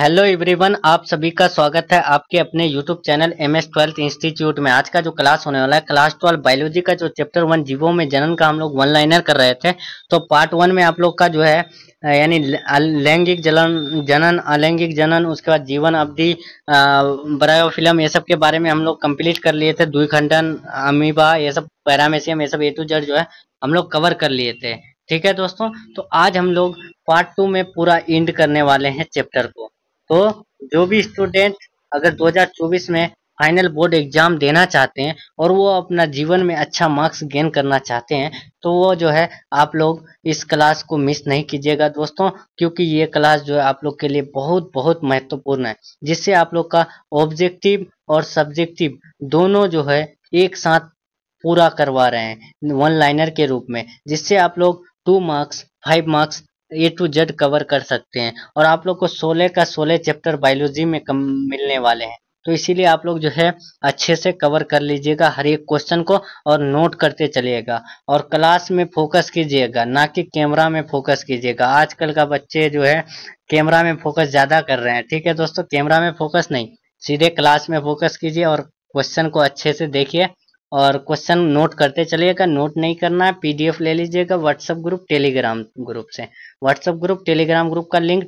hello everyone आप सभी का स्वागत है आपके अपने YouTube channel M S twelfth institute में आज का जो क्लास होने वाला है क्लास ट्वेल्व बायोलॉजी का जो चैप्टर वन जीवो में जनन का हम लोग वन लाइनर कर रहे थे तो पार्ट वन में आप लोग का जो है यानी लैंगिक जलन जनन अलैंगिक जनन उसके बाद जीवन अवधि फिल्म ये सब के बारे में हम लोग कम्प्लीट कर लिए थे द्विखंडन अमीबा ये सब पैरामेशियम ये सब ए टू जेड जो है हम लोग कवर कर लिए थे ठीक है दोस्तों तो आज हम लोग पार्ट टू में पूरा इंड करने वाले हैं चैप्टर को तो जो भी स्टूडेंट अगर 2024 में फाइनल बोर्ड एग्जाम देना चाहते हैं और वो अपना जीवन में अच्छा मार्क्स गेन करना चाहते हैं तो वो जो है आप लोग इस क्लास को मिस नहीं कीजिएगा दोस्तों क्योंकि ये क्लास जो है आप लोग के लिए बहुत बहुत महत्वपूर्ण है जिससे आप लोग का ऑब्जेक्टिव और सब्जेक्टिव दोनों जो है एक साथ पूरा करवा रहे हैं वन लाइनर के रूप में जिससे आप लोग two marks five marks A to Z cover कर सकते हैं और आप लोग को सोलह का सोलह चैप्टर बायोलॉजी में कम मिलने वाले हैं तो इसीलिए आप लोग जो है अच्छे से कवर कर लीजिएगा हर एक क्वेश्चन को और नोट करते चलिएगा और क्लास में फोकस कीजिएगा ना कि कैमरा में फोकस कीजिएगा आजकल का बच्चे जो है कैमरा में फोकस ज़्यादा कर रहे हैं ठीक है दोस्तों कैमरा में फोकस नहीं सीधे क्लास में फोकस कीजिए और क्वेश्चन को अच्छे से देखिए और क्वेश्चन नोट करते चलिएगा नोट नहीं करना है पीडीएफ ले लीजिएगा व्हाट्सएप ग्रुप टेलीग्राम ग्रुप से व्हाट्सएप ग्रुप टेलीग्राम ग्रुप का लिंक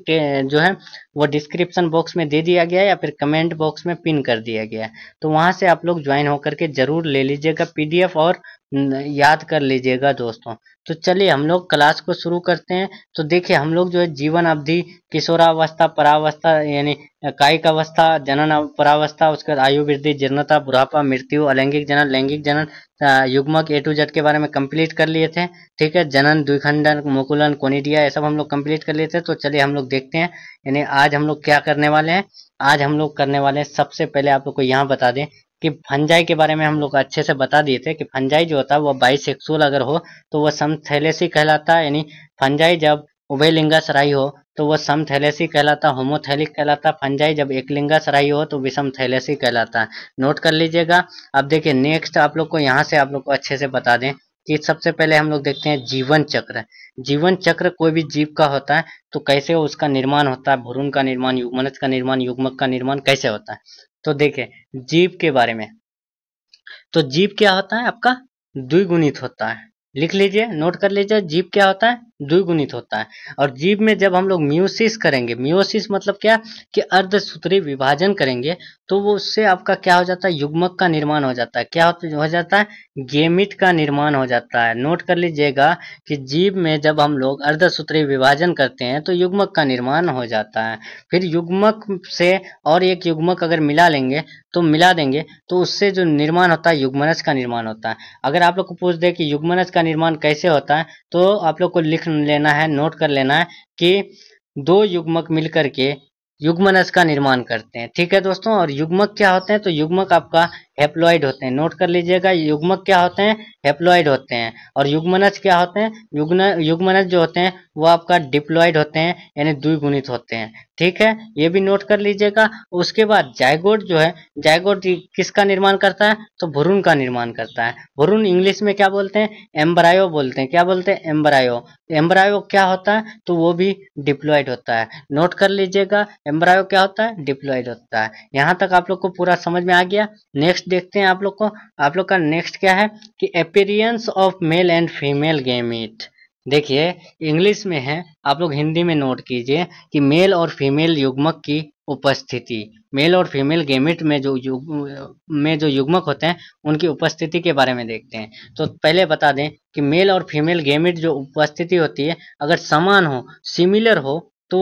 जो है वो डिस्क्रिप्शन बॉक्स में दे दिया गया है या फिर कमेंट बॉक्स में पिन कर दिया गया है तो वहां से आप लोग ज्वाइन होकर के जरूर ले लीजिएगा पीडीएफ और याद कर लीजिएगा दोस्तों तो चलिए हम लोग क्लास को शुरू करते हैं तो देखिए हम लोग जो है जीवन अवधि किशोरावस्था परावस्था यानी कायिक अवस्था जनन परावस्था उसके बाद आयु वृद्धि जीर्णता बुढ़ापा मृत्यु अलैंगिक जनन लैंगिक जनन युग्मक ए टू जेड के बारे में कंप्लीट कर लिए थे ठीक है जनन द्विखंडन मुकुलन कोनिडिया ये सब हम लोग कम्प्लीट कर लिए थे तो चलिए हम लोग देखते हैं यानी आज हम लोग क्या करने वाले हैं आज हम लोग करने वाले हैं सबसे पहले आप लोग को यहाँ बता दें कि फंजाई के बारे में हम लोग अच्छे से बता दिए थे कि फंजाई जो होता है वह बाइसेक्सुअल अगर हो तो वह समथैलेसी कहलाता है यानी फंजाई जब उभय राही हो तो वह समथैलेसी कहलाता होमोथैलिक कहलाता फंजाई जब एक लिंगाशराही हो तो विषम थैलेसी कहलाता है नोट कर लीजिएगा अब देखिए नेक्स्ट आप लोग को यहाँ से आप लोग को अच्छे से बता दें कि सबसे पहले हम लोग देखते हैं जीवन चक्र जीवन चक्र कोई भी जीव का होता है तो कैसे उसका निर्माण होता है भ्रूण का निर्माण युगमनज का निर्माण युग्मक का निर्माण कैसे होता है तो देखे जीव के बारे में तो जीव क्या होता है आपका द्विगुणित होता है लिख लीजिए नोट कर लीजिए जीव क्या होता है द्विगुणित होता है और जीव में जब हम लोग म्यूसिस करेंगे म्यूसिस मतलब क्या कि अर्धसूत्री विभाजन करेंगे तो वो उससे आपका क्या हो जाता है युग्मक का निर्माण हो जाता है क्या हो जाता है गेमिट का निर्माण हो जाता है नोट कर लीजिएगा कि जीव में जब हम लोग अर्धसूत्री विभाजन करते हैं तो युग्मक का निर्माण हो जाता है फिर युग्मक से और एक युग्मक अगर मिला लेंगे तो मिला देंगे तो उससे जो निर्माण होता है युग्मनज का निर्माण होता है अगर आप लोग को पूछ दे कि युग्मनज का निर्माण कैसे होता है तो आप लोग को लिख सुन लेना है नोट कर लेना है कि दो युग्मक मिलकर के युग्मनस का निर्माण करते हैं ठीक है दोस्तों और युग्मक क्या होते हैं तो युग्मक आपका हेप्लॉइड होते हैं नोट कर लीजिएगा युग्मक क्या होते हैं हेप्लॉइड होते हैं और युग्मनज क्या होते हैं युग्न युग्मनज जो होते हैं वो आपका डिप्लॉइड होते हैं यानी द्विगुणित होते हैं ठीक है ये भी नोट कर लीजिएगा उसके बाद जायगोड जो है जायगोड किसका निर्माण करता है तो भ्रूण का निर्माण करता है भ्रूण इंग्लिश में क्या बोलते हैं एम्बरायो बोलते हैं क्या बोलते हैं एम्बरायो एम्बरायो क्या होता है तो वो भी डिप्लॉयड होता है नोट कर लीजिएगा एम्बरायो क्या होता है डिप्लॉयड होता है यहाँ तक आप लोग को पूरा समझ में आ गया नेक्स्ट देखते हैं आप लोग को आप लोग का नेक्स्ट क्या है कि appearance of male and female gamete देखिए इंग्लिश में है आप लोग हिंदी में नोट कीजिए कि मेल और फीमेल युग्मक की उपस्थिति मेल और फीमेल गेमिट में जो युग में जो युग्मक होते हैं उनकी उपस्थिति के बारे में देखते हैं तो पहले बता दें कि मेल और फीमेल गेमिट जो उपस्थिति होती है अगर समान हो सिमिलर हो तो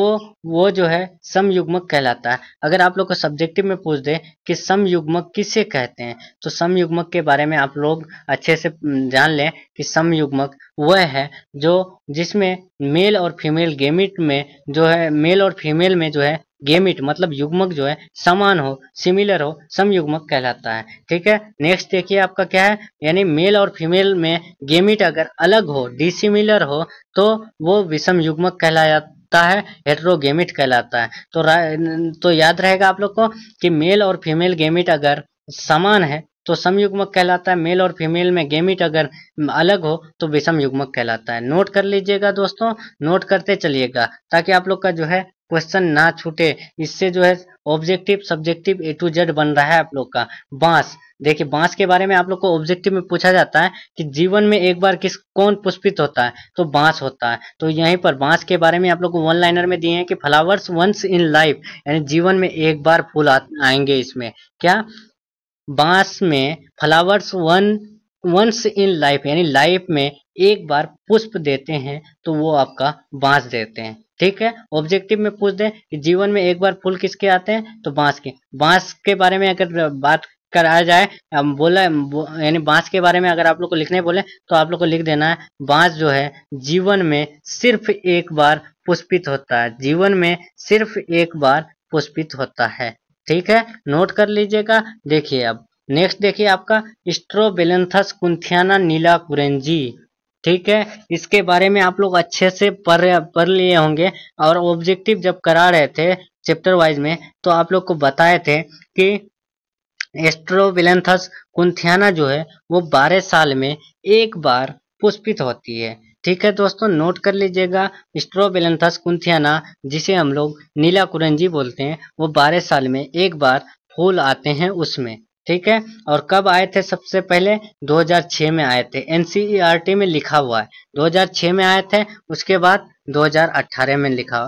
वो जो है समयुग्मक कहलाता है अगर आप लोग को सब्जेक्टिव में पूछ दे कि समयुग्मक किसे कहते हैं तो समयुग्मक के बारे में आप लोग अच्छे से जान लें कि समयुग्मक वह है जो जिसमें मेल और फीमेल गेमिट में जो है मेल और फीमेल में जो है गेमिट मतलब युग्मक जो है समान हो सिमिलर हो समयुग्मक कहलाता है ठीक है नेक्स्ट देखिए आपका क्या है यानी मेल और फीमेल में गेमिट अगर अलग हो डिसिमिलर हो तो वो विषम युग्मक कहलाया होता है हेट्रोगेमिट कहलाता है तो तो याद रहेगा आप लोग को कि मेल और फीमेल गेमिट अगर समान है तो समयुग्मक कहलाता है मेल और फीमेल में गेमिट अगर अलग हो तो विषम युग्मक कहलाता है नोट कर लीजिएगा दोस्तों नोट करते चलिएगा ताकि आप लोग का जो है क्वेश्चन ना छूटे इससे जो है objective subjective A to Z बन रहा है आप लोग का बांस देखिए बांस के बारे में आप लोग को ऑब्जेक्टिव में पूछा जाता है कि जीवन में एक बार किस कौन पुष्पित होता है तो बांस होता है तो यहीं पर बांस के बारे में आप लोग को वन लाइनर में दिए हैं कि फ्लावर्स वंस इन लाइफ यानी जीवन में एक बार फूल आएंगे इसमें क्या बांस में flowers one once in life यानी लाइफ में एक बार पुष्प देते हैं तो वो आपका बांस देते हैं ठीक है ऑब्जेक्टिव में पूछ दें कि जीवन में एक बार फूल किसके आते हैं तो बांस के बांस के बारे में अगर बात कराया जाए बोला यानी बांस के बारे में अगर आप लोग को लिखने बोले तो आप लोग को लिख देना है बांस जो है जीवन में सिर्फ एक बार पुष्पित होता है जीवन में सिर्फ एक बार पुष्पित होता है ठीक है नोट कर लीजिएगा देखिए अब नेक्स्ट देखिए आपका स्ट्रोबेलेंथस कुंथियाना नीला कुरेंजी ठीक है इसके बारे में आप लोग अच्छे से पढ़ पढ़ लिए होंगे और ऑब्जेक्टिव जब करा रहे थे चैप्टर वाइज में तो आप लोग को बताए थे कि एस्ट्रोविलेंथस कुंथियाना जो है वो 12 साल में एक बार पुष्पित होती है ठीक है दोस्तों नोट कर लीजिएगा स्ट्रोबेलेंथस कुंथियाना जिसे हम लोग नीला कुरंजी बोलते हैं वो बारह साल में एक बार फूल आते हैं उसमें ठीक है और कब आए थे सबसे पहले 2006 में आए थे एनसीईआरटी e में लिखा हुआ है 2006 में आए थे उसके बाद 2018 में लिखा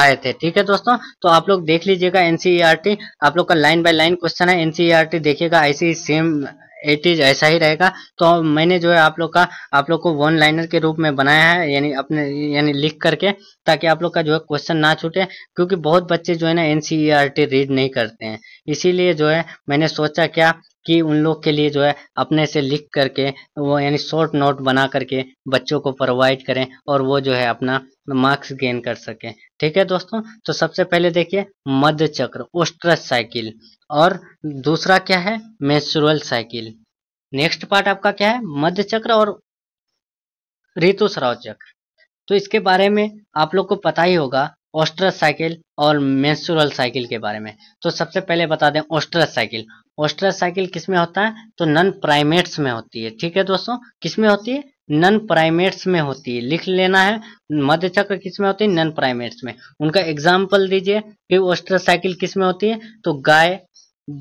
आए थे ठीक है दोस्तों तो आप लोग देख लीजिएगा एनसीईआरटी e आप लोग का लाइन बाय लाइन क्वेश्चन है एनसीईआरटी e देखिएगा ऐसी सेम एटीज ऐसा ही रहेगा तो मैंने जो है आप लोग का आप लोग को वन लाइनर के रूप में बनाया है यानी अपने यानी लिख करके ताकि आप लोग का जो है क्वेश्चन ना छूटे क्योंकि बहुत बच्चे जो है ना एनसीईआरटी रीड e नहीं करते हैं इसीलिए जो है मैंने सोचा क्या कि उन लोग के लिए जो है अपने से लिख करके वो यानी शॉर्ट नोट बना करके बच्चों को प्रोवाइड करें और वो जो है अपना मार्क्स गेन कर सकें ठीक है दोस्तों तो सबसे पहले देखिए मध्य चक्र ओस्ट्रस साइकिल और दूसरा क्या है मेंस्ट्रुअल साइकिल नेक्स्ट पार्ट आपका क्या है मध्य चक्र और ऋतुस्राव चक्र तो इसके बारे में आप लोग को पता ही होगा ओस्ट्रस साइकिल और मेंस्ट्रुअल साइकिल के बारे में तो सबसे पहले बता दें ओस्ट्रस साइकिल ओस्ट्रस साइकिल किसमें होता है तो नन प्राइमेट्स में होती है ठीक है दोस्तों किसमें होती है नन प्राइमेट्स में होती है लिख लेना है मध्य चक्र किस में होती है नन प्राइमेट्स में उनका एग्जाम्पल दीजिए कि साइकिल किस में होती है तो गाय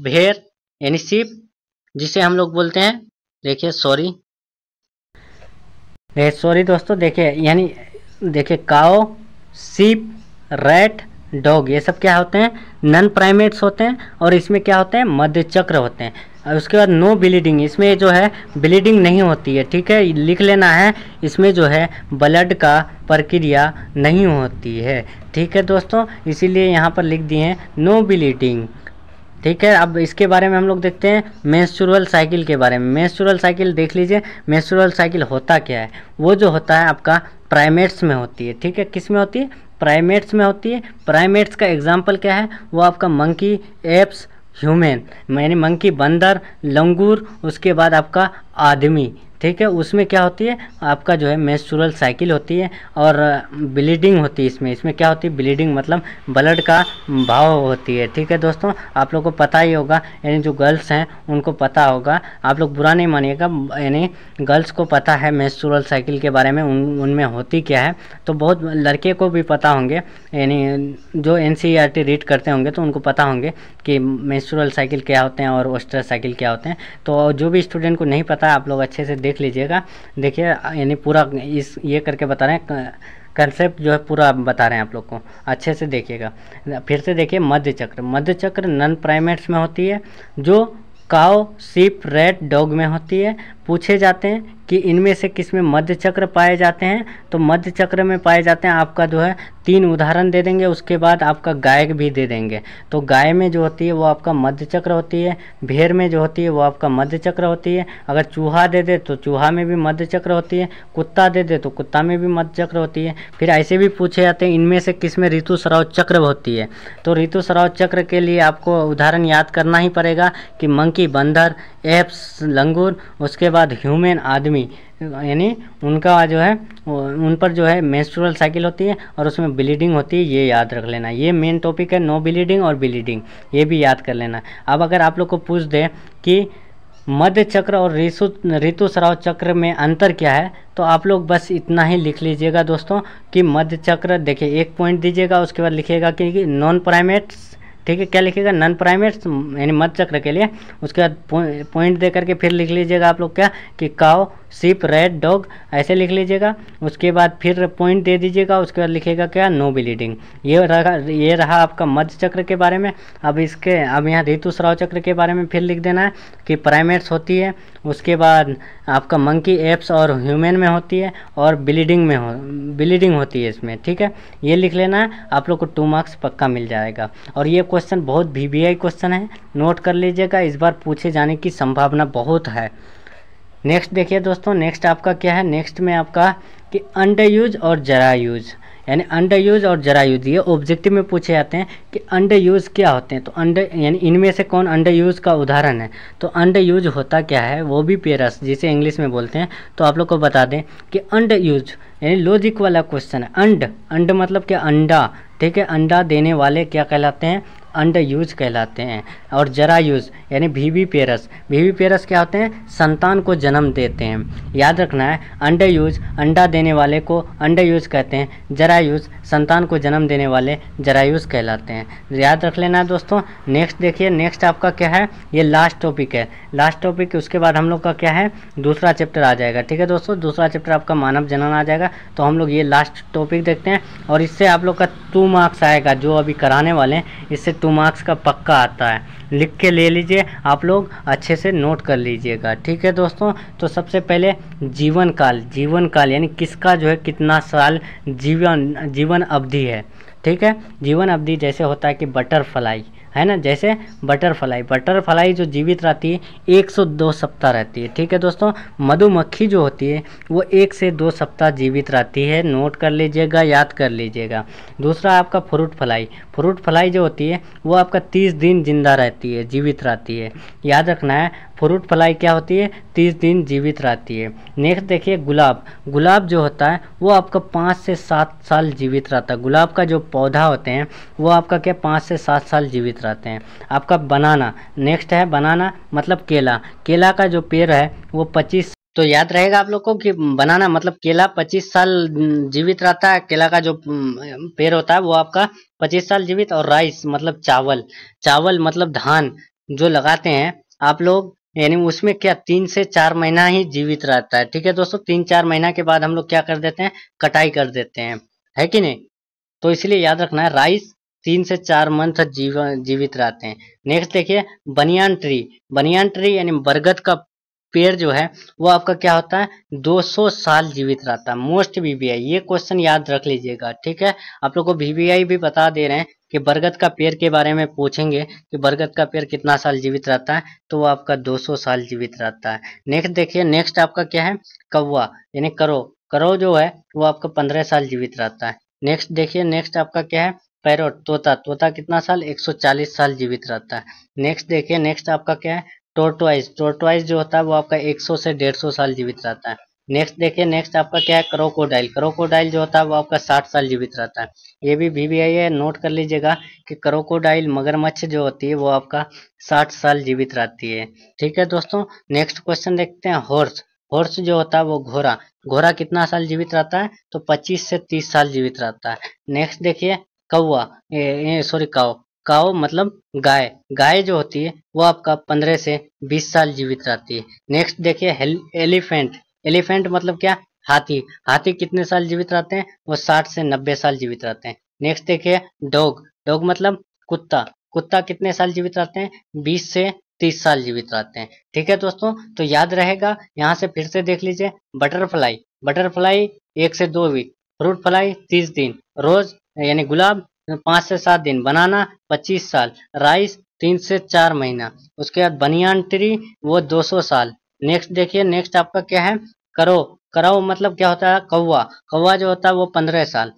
भेड़ यानी सीप जिसे हम लोग बोलते हैं देखिए सॉरी सॉरी दोस्तों देखिए यानी देखिए काओ सीप रैट डॉग ये सब क्या होते हैं नन प्राइमेट्स होते हैं और इसमें क्या होते हैं मध्य चक्र होते हैं और उसके बाद नो ब्लीडिंग इसमें जो है ब्लीडिंग नहीं होती है ठीक है लिख लेना है इसमें जो है ब्लड का प्रक्रिया नहीं होती है ठीक है दोस्तों इसीलिए यहाँ पर लिख दिए हैं नो ब्लीडिंग ठीक है अब इसके बारे में हम लोग देखते हैं मेंस्ट्रुअल साइकिल के बारे में मेंस्ट्रुअल साइकिल देख लीजिए मेंस्ट्रुअल साइकिल होता क्या है वो जो होता है आपका प्राइमेट्स में होती है ठीक है किस में होती है प्राइमेट्स में होती है प्राइमेट्स का एग्जाम्पल क्या है वो आपका मंकी एप्स ह्यूमन यानी मंकी बंदर लंगूर उसके बाद आपका आदमी ठीक है उसमें क्या होती है आपका जो है मेस्चुरल साइकिल होती है और ब्लीडिंग होती है इसमें इसमें क्या होती है ब्लीडिंग मतलब ब्लड का भाव होती है ठीक है दोस्तों आप लोग को पता ही होगा यानी जो गर्ल्स हैं उनको पता होगा आप लोग बुरा नहीं मानिएगा यानी गर्ल्स को पता है मेस्चुरल साइकिल के बारे में उन उनमें होती क्या है तो बहुत लड़के को भी पता होंगे यानी जो एन रीड e करते होंगे तो उनको पता होंगे कि मेस्चुरल साइकिल क्या होते हैं और ओस्टर साइकिल क्या होते हैं तो जो भी स्टूडेंट को नहीं पता आप लोग अच्छे से देख देख लीजिएगा देखिए यानी पूरा इस ये करके बता रहे हैं कंसेप्ट जो है पूरा बता रहे हैं आप लोग को अच्छे से देखिएगा फिर से देखिए मध्य चक्र मध्य चक्र नन प्राइमेट्स में होती है जो काओ सीप रेड डॉग में होती है पूछे जाते हैं कि इनमें से किस में मध्य चक्र पाए जाते हैं तो मध्य चक्र में पाए जाते हैं आपका जो है तीन उदाहरण दे देंगे उसके बाद आपका गाय भी दे देंगे तो गाय में जो होती है वो आपका मध्य चक्र होती है भेड़ में जो होती है वो आपका मध्य चक्र होती है अगर चूहा दे दे तो चूहा में भी मध्य चक्र होती है कुत्ता दे दे तो कुत्ता में भी मध्य चक्र होती है फिर ऐसे भी पूछे जाते हैं इनमें से किस में ऋतु सराव चक्र होती है तो ऋतु सराव चक्र के लिए आपको उदाहरण याद करना ही पड़ेगा कि मंकी बंदर एप्स लंगूर उसके बाद बाद ह्यूमन आदमी यानी उनका जो है उन पर जो है मेस्ट्रल साइकिल होती है और उसमें ब्लीडिंग होती है ये याद रख लेना ये मेन टॉपिक है नो ब्लीडिंग और ब्लीडिंग ये भी याद कर लेना अब अगर आप लोग को पूछ दें कि मध्य चक्र और ऋतु ऋतुस्राव चक्र में अंतर क्या है तो आप लोग बस इतना ही लिख लीजिएगा दोस्तों कि मध्य चक्र देखिए एक पॉइंट दीजिएगा उसके बाद लिखिएगा कि नॉन प्राइमेट्स ठीक है क्या लिखेगा नॉन प्राइमेट्स यानी मत चक्र के लिए उसके बाद पॉइंट दे करके फिर लिख लीजिएगा आप लोग क्या कि काओ सिप रेड डॉग ऐसे लिख लीजिएगा उसके बाद फिर पॉइंट दे दीजिएगा उसके बाद लिखेगा क्या नो ब्लीडिंग ये रहा ये रहा आपका मध्य चक्र के बारे में अब इसके अब यहाँ ऋतु स्राव चक्र के बारे में फिर लिख देना है कि प्राइमेट्स होती है उसके बाद आपका मंकी एप्स और ह्यूमन में होती है और ब्लीडिंग में हो ब्लीडिंग होती है इसमें ठीक है ये लिख लेना है आप लोग को टू मार्क्स पक्का मिल जाएगा और ये क्वेश्चन बहुत वी वी आई क्वेश्चन है नोट कर लीजिएगा इस बार पूछे जाने की संभावना बहुत है नेक्स्ट देखिए दोस्तों नेक्स्ट आपका क्या है नेक्स्ट में आपका कि अंडर यूज और जरा यूज यानी अंडर यूज और जरा यूज ये ऑब्जेक्टिव में पूछे जाते हैं कि अंडर यूज क्या होते हैं तो अंडर यानी इनमें से कौन अंडर यूज का उदाहरण है तो अंडर यूज होता क्या है वो भी पेरस जिसे इंग्लिश में बोलते हैं तो आप लोग को बता दें कि अंडर यूज यानी लॉजिक वाला क्वेश्चन है अंड अंड मतलब क्या अंडा ठीक है अंडा देने वाले क्या कहलाते हैं यूज कहलाते हैं और जरायूज यानी भीवी पेरस भीवी पेरस क्या होते हैं संतान को जन्म देते हैं याद रखना है यूज अंडा देने वाले को यूज कहते हैं जरायूज संतान को जन्म देने वाले जरायूज कहलाते हैं याद रख लेना है दोस्तों नेक्स्ट देखिए नेक्स्ट आपका क्या है ये लास्ट टॉपिक है लास्ट टॉपिक उसके बाद हम लोग का क्या है दूसरा चैप्टर आ जाएगा ठीक है दोस्तों दूसरा चैप्टर आपका मानव जनन आ जाएगा तो हम लोग ये लास्ट टॉपिक देखते हैं और इससे आप लोग का टू मार्क्स आएगा जो अभी कराने वाले हैं इससे टू मार्क्स का पक्का आता है लिख के ले लीजिए आप लोग अच्छे से नोट कर लीजिएगा ठीक है दोस्तों तो सबसे पहले जीवन काल जीवन काल यानी किसका जो है कितना साल जीवन जीवन अवधि है ठीक है जीवन अवधि जैसे होता है कि बटरफ्लाई है ना जैसे बटरफ्लाई बटरफ्लाई जो जीवित रहती है एक सौ दो सप्ताह रहती है ठीक है दोस्तों मधुमक्खी जो होती है वो एक से दो सप्ताह जीवित रहती है नोट कर लीजिएगा याद कर लीजिएगा दूसरा आपका फ्रूट फ्लाई फ्रूट फ्लाई जो होती है वो आपका तीस दिन जिंदा रहती है जीवित रहती है याद रखना है फ्रूट फ्लाई क्या होती है तीस दिन जीवित रहती है नेक्स्ट देखिए गुलाब गुलाब जो होता है वो आपका पाँच से सात साल जीवित रहता है गुलाब का जो पौधा होते हैं वो आपका क्या पाँच से सात साल जीवित रहते हैं आपका बनाना नेक्स्ट है बनाना मतलब केला केला का जो पेड़ है वो पच्चीस तो याद रहेगा आप लोग को कि बनाना मतलब केला 25 साल जीवित रहता है केला का जो पेड़ होता है वो आपका 25 साल जीवित और राइस मतलब चावल चावल मतलब धान जो लगाते हैं आप लोग यानी उसमें क्या तीन से चार महीना ही जीवित रहता है ठीक है दोस्तों तीन चार महीना के बाद हम लोग क्या कर देते हैं कटाई कर देते हैं है कि नहीं तो इसलिए याद रखना है राइस तीन से चार मंथ जीव जीवित रहते हैं नेक्स्ट देखिए बनियान ट्री बनियान ट्री यानी बरगद का पेड़ जो है वो आपका क्या होता है 200 साल जीवित रहता है मोस्ट बीबीआई ये क्वेश्चन याद रख लीजिएगा ठीक है आप लोग को बीबीआई भी बता दे रहे हैं कि बरगद का पेड़ के बारे में पूछेंगे कि बरगद का पेड़ कितना साल जीवित रहता है तो वो आपका 200 साल जीवित रहता है नेक्स्ट देखिए नेक्स्ट आपका क्या है कौवा यानी करो करो जो है वो आपका पंद्रह साल जीवित रहता है नेक्स्ट देखिए नेक्स्ट आपका क्या है पैरोट तोता तोता कितना साल एक साल जीवित रहता है नेक्स्ट देखिए नेक्स्ट आपका क्या है टोटवाइज टोटवाइज जो होता है वो आपका एक से डेढ़ साल जीवित रहता है नेक्स्ट देखिए नेक्स्ट आपका क्या है क्रोकोडाइल क्रोकोडाइल जो होता है वो आपका साठ साल जीवित रहता है ये भी वी है नोट कर लीजिएगा कि क्रोकोडाइल मगरमच्छ जो होती है वो आपका साठ साल जीवित रहती है ठीक है दोस्तों नेक्स्ट क्वेश्चन देखते हैं हॉर्स हॉर्स जो होता है वो घोड़ा घोड़ा कितना साल जीवित रहता है तो पच्चीस से तीस साल जीवित रहता है नेक्स्ट देखिए कौआ सॉरी काओ काओ मतलब गाय गाय जो होती है वो आपका पंद्रह से बीस साल जीवित रहती है नेक्स्ट देखिए एलिफेंट एलिफेंट मतलब क्या हाथी हाथी कितने साल जीवित रहते हैं वो साठ से नब्बे साल जीवित रहते हैं नेक्स्ट देखिए डॉग डॉग मतलब कुत्ता कुत्ता कितने साल जीवित रहते हैं बीस से तीस साल जीवित रहते हैं ठीक है दोस्तों तो याद रहेगा यहाँ से फिर से देख लीजिए बटरफ्लाई बटरफ्लाई एक से दो वीक फ्रूट फ्लाई तीस दिन रोज यानी गुलाब पांच से सात दिन बनाना पच्चीस साल राइस तीन से चार महीना उसके बाद बनियान ट्री वो दो सौ साल नेक्स्ट देखिए नेक्स्ट आपका क्या है करो करो मतलब क्या होता है कौवा कौवा जो होता है वो पंद्रह साल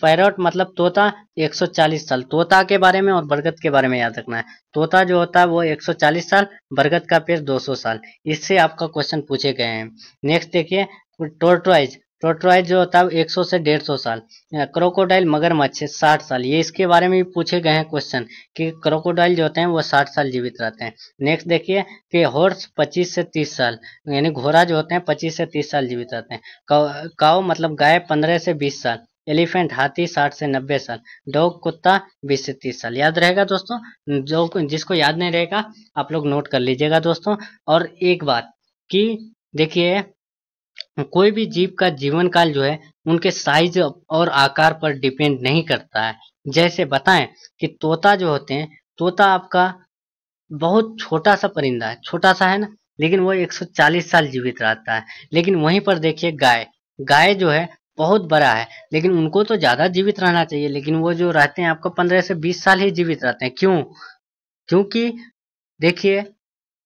पैरोट मतलब तोता 140 साल तोता के बारे में और बरगद के बारे में याद रखना है तोता जो होता है वो 140 साल बरगद का पेड़ 200 साल इससे आपका क्वेश्चन पूछे गए हैं नेक्स्ट देखिए टोर्टोइज टोटवाइज जो होता है एक सौ से डेढ़ सौ साल क्रोकोडाइल मगरमच्छ साठ साल ये इसके बारे में भी पूछे गए हैं क्वेश्चन कि क्रोकोडाइल जो होते हैं वो साठ साल जीवित रहते हैं नेक्स्ट देखिए कि हॉर्स पच्चीस से तीस साल यानी घोड़ा जो होते हैं पच्चीस से तीस साल जीवित रहते हैं काओ मतलब गाय पंद्रह से बीस साल एलिफेंट हाथी साठ से नब्बे साल डॉग कुत्ता बीस से तीस साल याद रहेगा दोस्तों जो जिसको याद नहीं रहेगा आप लोग नोट कर लीजिएगा दोस्तों और एक बात कि देखिए कोई भी जीव का जीवन काल जो है उनके साइज और आकार पर डिपेंड नहीं करता है जैसे बताएं कि तोता जो होते हैं तोता आपका बहुत छोटा सा परिंदा है छोटा सा है ना लेकिन वो 140 साल जीवित रहता है लेकिन वहीं पर देखिए गाय गाय जो है बहुत बड़ा है लेकिन उनको तो ज्यादा जीवित रहना चाहिए लेकिन वो जो रहते हैं आपका पंद्रह से बीस साल ही जीवित रहते हैं क्यों क्योंकि देखिए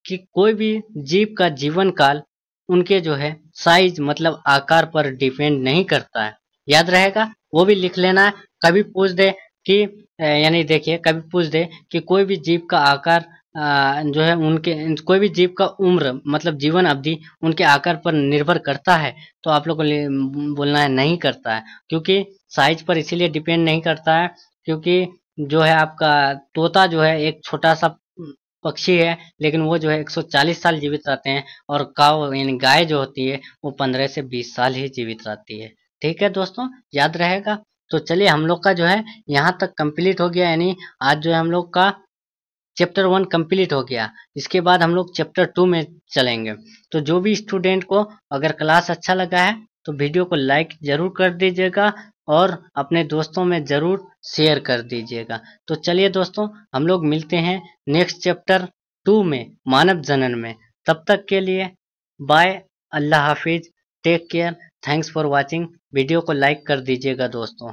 कि कोई भी जीव का जीवन काल उनके जो है साइज मतलब आकार पर डिपेंड नहीं करता है याद रहेगा वो भी लिख लेना है कभी पूछ दे कि यानी देखिए कभी पूछ दे कि कोई भी जीव का आकार जो है उनके कोई भी जीव का उम्र मतलब जीवन अवधि उनके आकार पर निर्भर करता है तो आप लोग को बोलना है नहीं करता है क्योंकि साइज पर इसीलिए डिपेंड नहीं करता है क्योंकि जो है आपका तोता जो है एक छोटा सा पक्षी है लेकिन वो जो है 140 साल जीवित रहते हैं और काव यानी गाय जो होती है वो 15 से 20 साल ही जीवित रहती है ठीक है दोस्तों याद रहेगा तो चलिए हम लोग का जो है यहाँ तक कंप्लीट हो गया यानी आज जो है हम लोग का चैप्टर वन कंप्लीट हो गया इसके बाद हम लोग चैप्टर टू में चलेंगे तो जो भी स्टूडेंट को अगर क्लास अच्छा लगा है तो वीडियो को लाइक जरूर कर दीजिएगा और अपने दोस्तों में ज़रूर शेयर कर दीजिएगा तो चलिए दोस्तों हम लोग मिलते हैं नेक्स्ट चैप्टर टू में मानव जनन में तब तक के लिए बाय अल्लाह हाफिज़ take care thanks for watching video को लाइक कर दीजिएगा दोस्तों